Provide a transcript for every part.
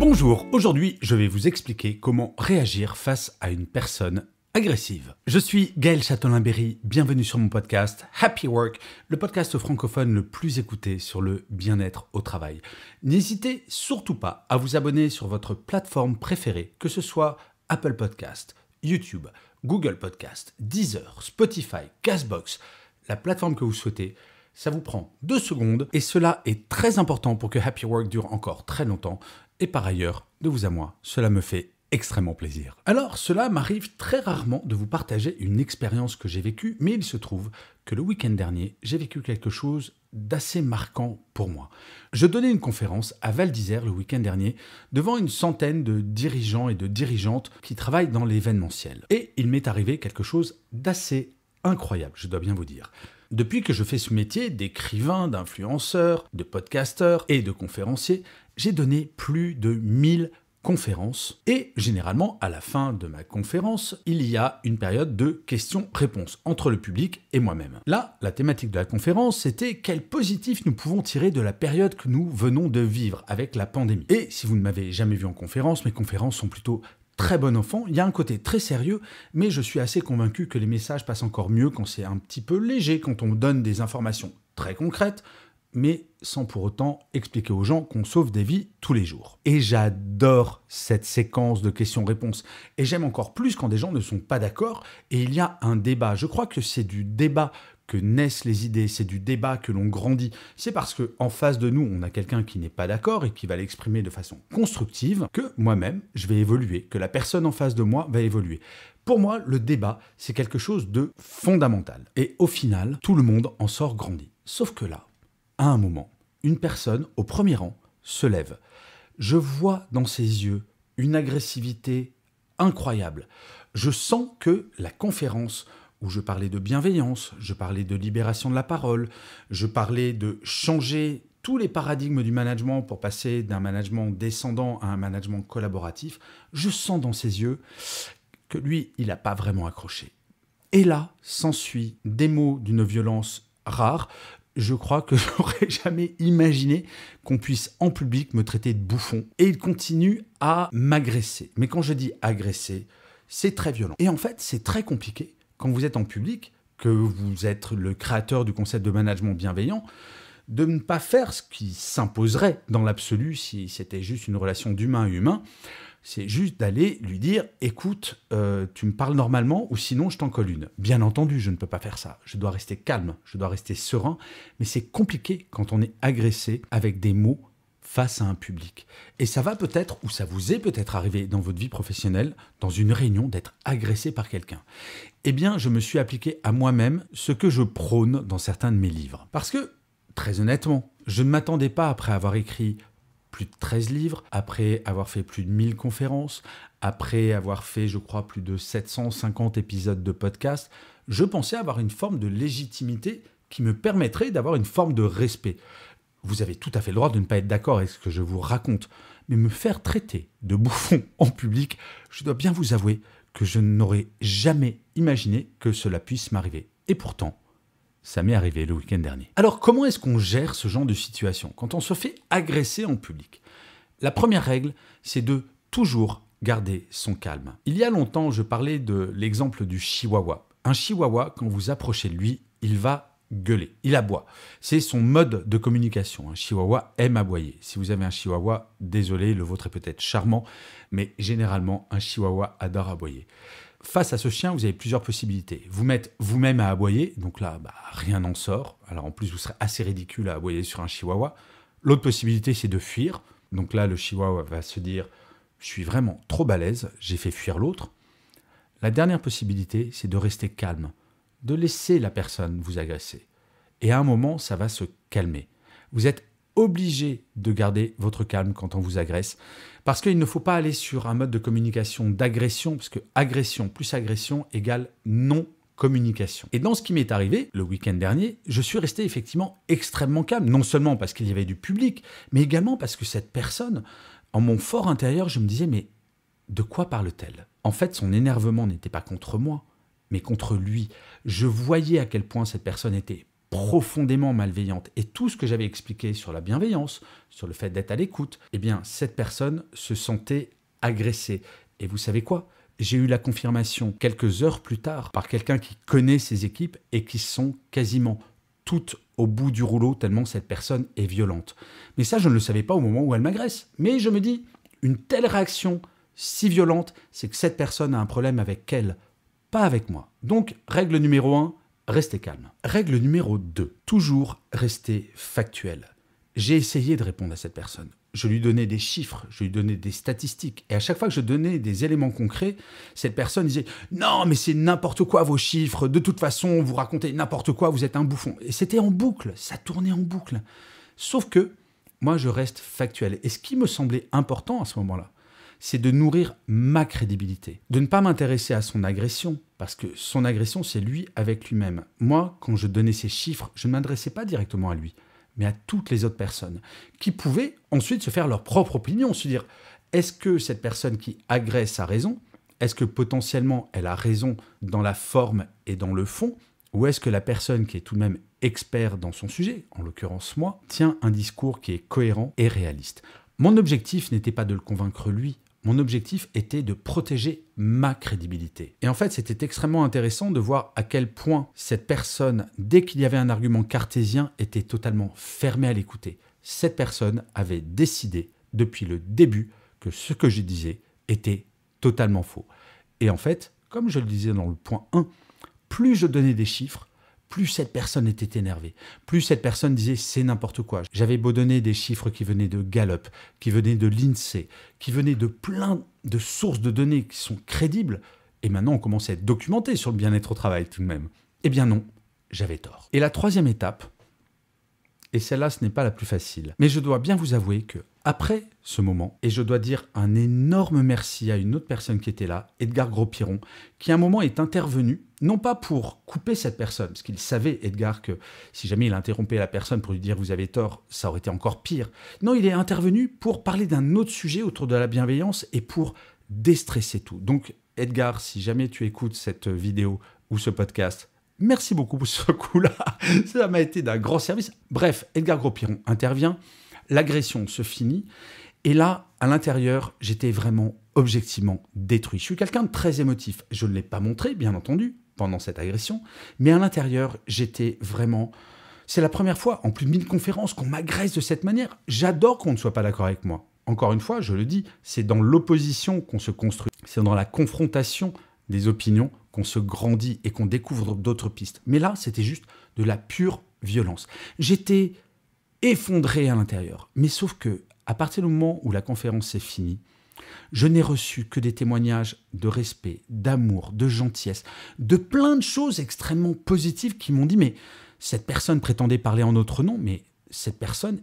Bonjour, aujourd'hui je vais vous expliquer comment réagir face à une personne agressive. Je suis Gaël Châtelain-Berry, bienvenue sur mon podcast Happy Work, le podcast francophone le plus écouté sur le bien-être au travail. N'hésitez surtout pas à vous abonner sur votre plateforme préférée, que ce soit Apple Podcast, YouTube, Google Podcast, Deezer, Spotify, Gasbox, la plateforme que vous souhaitez. Ça vous prend deux secondes et cela est très important pour que Happy Work dure encore très longtemps et par ailleurs, de vous à moi, cela me fait extrêmement plaisir. Alors, cela m'arrive très rarement de vous partager une expérience que j'ai vécue, mais il se trouve que le week-end dernier, j'ai vécu quelque chose d'assez marquant pour moi. Je donnais une conférence à Val d'Isère le week-end dernier devant une centaine de dirigeants et de dirigeantes qui travaillent dans l'événementiel. Et il m'est arrivé quelque chose d'assez incroyable, je dois bien vous dire. Depuis que je fais ce métier d'écrivain, d'influenceur, de podcasteur et de conférencier, j'ai donné plus de 1000 conférences. Et généralement, à la fin de ma conférence, il y a une période de questions-réponses entre le public et moi-même. Là, la thématique de la conférence, c'était quel positif nous pouvons tirer de la période que nous venons de vivre avec la pandémie. Et si vous ne m'avez jamais vu en conférence, mes conférences sont plutôt très bon enfant, il y a un côté très sérieux, mais je suis assez convaincu que les messages passent encore mieux quand c'est un petit peu léger, quand on donne des informations très concrètes, mais sans pour autant expliquer aux gens qu'on sauve des vies tous les jours. Et j'adore cette séquence de questions-réponses, et j'aime encore plus quand des gens ne sont pas d'accord et il y a un débat. Je crois que c'est du débat que naissent les idées, c'est du débat que l'on grandit. C'est parce qu'en face de nous, on a quelqu'un qui n'est pas d'accord et qui va l'exprimer de façon constructive que moi-même, je vais évoluer, que la personne en face de moi va évoluer. Pour moi, le débat, c'est quelque chose de fondamental. Et au final, tout le monde en sort grandi. Sauf que là, à un moment, une personne au premier rang se lève. Je vois dans ses yeux une agressivité incroyable. Je sens que la conférence où je parlais de bienveillance, je parlais de libération de la parole, je parlais de changer tous les paradigmes du management pour passer d'un management descendant à un management collaboratif, je sens dans ses yeux que lui, il n'a pas vraiment accroché. Et là, s'ensuit des mots d'une violence rare, je crois que j'aurais jamais imaginé qu'on puisse en public me traiter de bouffon. Et il continue à m'agresser. Mais quand je dis agresser, c'est très violent. Et en fait, c'est très compliqué quand vous êtes en public, que vous êtes le créateur du concept de management bienveillant, de ne pas faire ce qui s'imposerait dans l'absolu si c'était juste une relation d'humain-humain. C'est juste d'aller lui dire écoute, euh, tu me parles normalement ou sinon je t'en colle une. Bien entendu, je ne peux pas faire ça. Je dois rester calme, je dois rester serein, mais c'est compliqué quand on est agressé avec des mots face à un public. Et ça va peut-être, ou ça vous est peut-être arrivé dans votre vie professionnelle, dans une réunion, d'être agressé par quelqu'un. Eh bien, je me suis appliqué à moi-même ce que je prône dans certains de mes livres. Parce que Très honnêtement, je ne m'attendais pas, après avoir écrit plus de 13 livres, après avoir fait plus de 1000 conférences, après avoir fait, je crois, plus de 750 épisodes de podcast, je pensais avoir une forme de légitimité qui me permettrait d'avoir une forme de respect. Vous avez tout à fait le droit de ne pas être d'accord avec ce que je vous raconte, mais me faire traiter de bouffon en public, je dois bien vous avouer que je n'aurais jamais imaginé que cela puisse m'arriver. Et pourtant, ça m'est arrivé le week-end dernier. Alors comment est-ce qu'on gère ce genre de situation quand on se fait agresser en public La première règle, c'est de toujours garder son calme. Il y a longtemps, je parlais de l'exemple du chihuahua. Un chihuahua, quand vous approchez de lui, il va gueuler, il aboie. C'est son mode de communication. Un chihuahua aime aboyer. Si vous avez un chihuahua, désolé, le vôtre est peut-être charmant, mais généralement, un chihuahua adore aboyer. Face à ce chien, vous avez plusieurs possibilités. Vous mettez vous-même à aboyer, donc là, bah, rien n'en sort. Alors en plus, vous serez assez ridicule à aboyer sur un chihuahua. L'autre possibilité, c'est de fuir. Donc là, le chihuahua va se dire Je suis vraiment trop balèze, j'ai fait fuir l'autre. La dernière possibilité, c'est de rester calme, de laisser la personne vous agresser. Et à un moment, ça va se calmer. Vous êtes obligé de garder votre calme quand on vous agresse. Parce qu'il ne faut pas aller sur un mode de communication d'agression, parce que agression plus agression égale non communication. Et dans ce qui m'est arrivé le week-end dernier, je suis resté effectivement extrêmement calme, non seulement parce qu'il y avait du public, mais également parce que cette personne, en mon fort intérieur, je me disais, mais de quoi parle-t-elle En fait, son énervement n'était pas contre moi, mais contre lui. Je voyais à quel point cette personne était profondément malveillante. Et tout ce que j'avais expliqué sur la bienveillance, sur le fait d'être à l'écoute, eh bien, cette personne se sentait agressée. Et vous savez quoi j'ai eu la confirmation quelques heures plus tard par quelqu'un qui connaît ses équipes et qui sont quasiment toutes au bout du rouleau tellement cette personne est violente. Mais ça, je ne le savais pas au moment où elle m'agresse. Mais je me dis, une telle réaction si violente, c'est que cette personne a un problème avec elle, pas avec moi. Donc, règle numéro 1, restez calme. Règle numéro 2. Toujours rester factuel. J'ai essayé de répondre à cette personne. Je lui donnais des chiffres, je lui donnais des statistiques. Et à chaque fois que je donnais des éléments concrets, cette personne disait Non, mais c'est n'importe quoi vos chiffres. De toute façon, vous racontez n'importe quoi, vous êtes un bouffon. Et c'était en boucle, ça tournait en boucle. Sauf que moi, je reste factuel. Et ce qui me semblait important à ce moment-là, c'est de nourrir ma crédibilité, de ne pas m'intéresser à son agression, parce que son agression, c'est lui avec lui-même. Moi, quand je donnais ces chiffres, je ne m'adressais pas directement à lui, mais à toutes les autres personnes, qui pouvaient ensuite se faire leur propre opinion, se dire, est-ce que cette personne qui agresse a raison Est-ce que potentiellement elle a raison dans la forme et dans le fond Ou est-ce que la personne qui est tout de même expert dans son sujet, en l'occurrence moi, tient un discours qui est cohérent et réaliste mon objectif n'était pas de le convaincre lui, mon objectif était de protéger ma crédibilité. Et en fait, c'était extrêmement intéressant de voir à quel point cette personne, dès qu'il y avait un argument cartésien, était totalement fermée à l'écouter. Cette personne avait décidé depuis le début que ce que je disais était totalement faux. Et en fait, comme je le disais dans le point 1, plus je donnais des chiffres, plus cette personne était énervée, plus cette personne disait c'est n'importe quoi. J'avais beau donner des chiffres qui venaient de Gallup, qui venaient de l'INSEE, qui venaient de plein de sources de données qui sont crédibles, et maintenant on commence à être documenté sur le bien-être au travail tout de même. Eh bien non, j'avais tort. Et la troisième étape, et celle-là, ce n'est pas la plus facile. Mais je dois bien vous avouer que, après ce moment, et je dois dire un énorme merci à une autre personne qui était là, Edgar Gros-Piron, qui à un moment est intervenu, non pas pour couper cette personne, parce qu'il savait, Edgar, que si jamais il interrompait la personne pour lui dire vous avez tort, ça aurait été encore pire. Non, il est intervenu pour parler d'un autre sujet autour de la bienveillance et pour déstresser tout. Donc, Edgar, si jamais tu écoutes cette vidéo ou ce podcast, Merci beaucoup pour ce coup-là. Ça m'a été d'un grand service. Bref, Edgar Gros-Piron intervient. L'agression se finit. Et là, à l'intérieur, j'étais vraiment objectivement détruit. Je suis quelqu'un de très émotif. Je ne l'ai pas montré, bien entendu, pendant cette agression. Mais à l'intérieur, j'étais vraiment... C'est la première fois, en plus de mille conférences, qu'on m'agresse de cette manière. J'adore qu'on ne soit pas d'accord avec moi. Encore une fois, je le dis, c'est dans l'opposition qu'on se construit. C'est dans la confrontation des opinions qu'on se grandit et qu'on découvre d'autres pistes. Mais là, c'était juste de la pure violence. J'étais effondré à l'intérieur. Mais sauf que, à partir du moment où la conférence s'est finie, je n'ai reçu que des témoignages de respect, d'amour, de gentillesse, de plein de choses extrêmement positives qui m'ont dit mais cette personne prétendait parler en notre nom, mais cette personne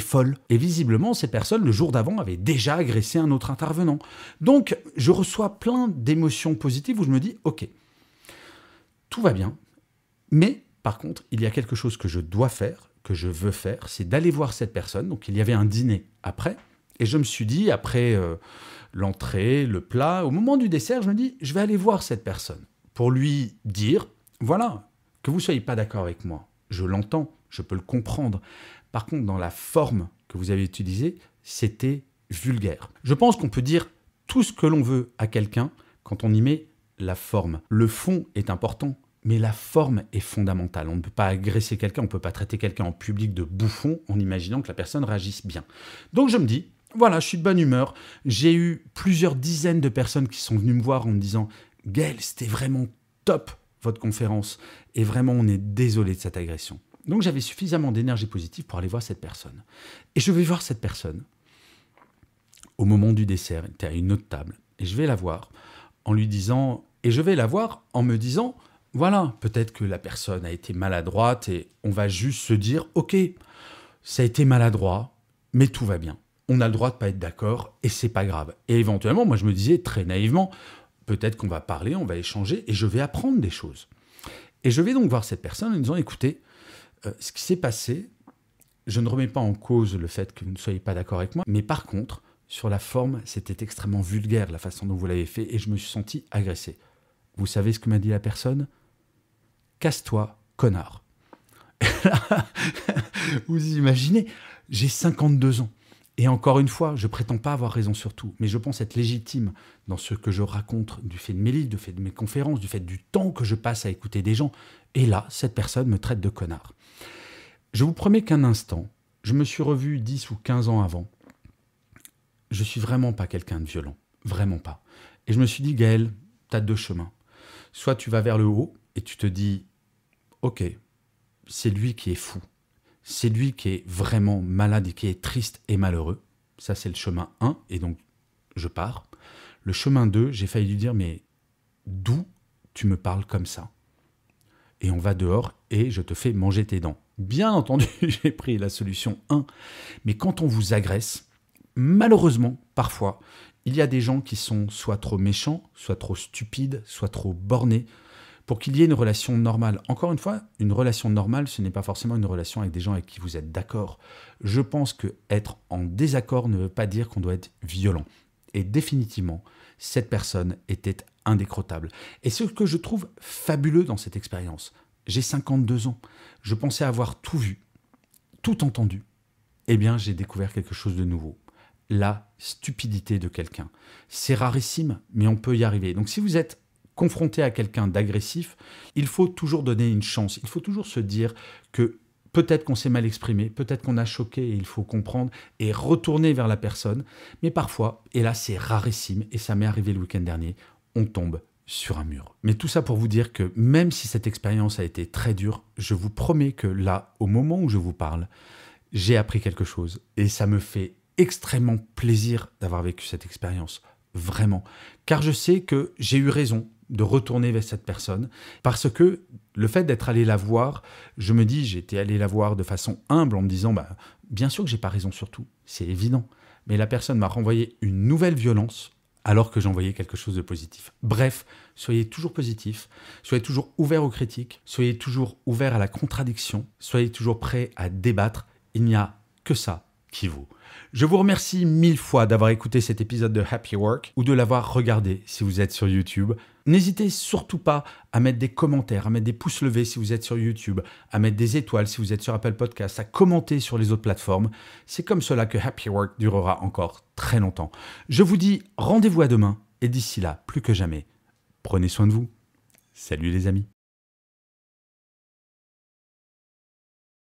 folle. Et visiblement, ces personnes, le jour d'avant, avaient déjà agressé un autre intervenant. Donc, je reçois plein d'émotions positives où je me dis, OK, tout va bien, mais par contre, il y a quelque chose que je dois faire, que je veux faire, c'est d'aller voir cette personne. Donc, il y avait un dîner après, et je me suis dit, après euh, l'entrée, le plat, au moment du dessert, je me dis, je vais aller voir cette personne pour lui dire, voilà, que vous ne soyez pas d'accord avec moi, je l'entends, je peux le comprendre, par contre, dans la forme que vous avez utilisée, c'était vulgaire. Je pense qu'on peut dire tout ce que l'on veut à quelqu'un quand on y met la forme. Le fond est important, mais la forme est fondamentale. On ne peut pas agresser quelqu'un, on ne peut pas traiter quelqu'un en public de bouffon en imaginant que la personne réagisse bien. Donc je me dis, voilà, je suis de bonne humeur. J'ai eu plusieurs dizaines de personnes qui sont venues me voir en me disant, Gaël, c'était vraiment top votre conférence, et vraiment on est désolé de cette agression. Donc j'avais suffisamment d'énergie positive pour aller voir cette personne. Et je vais voir cette personne au moment du dessert, elle était à une autre table, et je vais la voir en lui disant, et je vais la voir en me disant, voilà, peut-être que la personne a été maladroite et on va juste se dire, ok, ça a été maladroit, mais tout va bien. On a le droit de pas être d'accord et c'est pas grave. Et éventuellement, moi je me disais très naïvement, peut-être qu'on va parler, on va échanger et je vais apprendre des choses. Et je vais donc voir cette personne en disant, écoutez, euh, ce qui s'est passé, je ne remets pas en cause le fait que vous ne soyez pas d'accord avec moi, mais par contre, sur la forme, c'était extrêmement vulgaire la façon dont vous l'avez fait et je me suis senti agressé. Vous savez ce que m'a dit la personne Casse-toi, connard. vous imaginez, j'ai 52 ans. Et encore une fois, je prétends pas avoir raison sur tout, mais je pense être légitime dans ce que je raconte du fait de mes livres, du fait de mes conférences, du fait du temps que je passe à écouter des gens. Et là, cette personne me traite de connard. Je vous promets qu'un instant, je me suis revu 10 ou 15 ans avant. Je suis vraiment pas quelqu'un de violent, vraiment pas. Et je me suis dit, Gaël, tu as deux chemins. Soit tu vas vers le haut et tu te dis, ok, c'est lui qui est fou, c'est lui qui est vraiment malade et qui est triste et malheureux. Ça, c'est le chemin 1, et donc je pars. Le chemin 2, j'ai failli lui dire, mais d'où tu me parles comme ça Et on va dehors et je te fais manger tes dents. Bien entendu, j'ai pris la solution 1. Mais quand on vous agresse, malheureusement, parfois, il y a des gens qui sont soit trop méchants, soit trop stupides, soit trop bornés, pour qu'il y ait une relation normale. Encore une fois, une relation normale, ce n'est pas forcément une relation avec des gens avec qui vous êtes d'accord. Je pense que être en désaccord ne veut pas dire qu'on doit être violent. Et définitivement, cette personne était indécrottable. Et ce que je trouve fabuleux dans cette expérience, j'ai 52 ans, je pensais avoir tout vu, tout entendu. Eh bien, j'ai découvert quelque chose de nouveau la stupidité de quelqu'un. C'est rarissime, mais on peut y arriver. Donc si vous êtes confronté à quelqu'un d'agressif, il faut toujours donner une chance. Il faut toujours se dire que peut-être qu'on s'est mal exprimé, peut-être qu'on a choqué et il faut comprendre et retourner vers la personne. Mais parfois, et là c'est rarissime, et ça m'est arrivé le week-end dernier, on tombe sur un mur. Mais tout ça pour vous dire que même si cette expérience a été très dure, je vous promets que là, au moment où je vous parle, j'ai appris quelque chose et ça me fait extrêmement plaisir d'avoir vécu cette expérience, vraiment. Car je sais que j'ai eu raison de retourner vers cette personne parce que le fait d'être allé la voir, je me dis, j'étais allé la voir de façon humble en me disant, bah, bien sûr que j'ai pas raison sur tout, c'est évident. Mais la personne m'a renvoyé une nouvelle violence alors que j'envoyais quelque chose de positif. Bref, soyez toujours positif, soyez toujours ouvert aux critiques, soyez toujours ouvert à la contradiction, soyez toujours prêt à débattre. Il n'y a que ça qui Je vous remercie mille fois d'avoir écouté cet épisode de Happy Work ou de l'avoir regardé si vous êtes sur YouTube. N'hésitez surtout pas à mettre des commentaires, à mettre des pouces levés si vous êtes sur YouTube, à mettre des étoiles si vous êtes sur Apple Podcasts, à commenter sur les autres plateformes. C'est comme cela que Happy Work durera encore très longtemps. Je vous dis rendez-vous à demain et d'ici là, plus que jamais, prenez soin de vous. Salut les amis.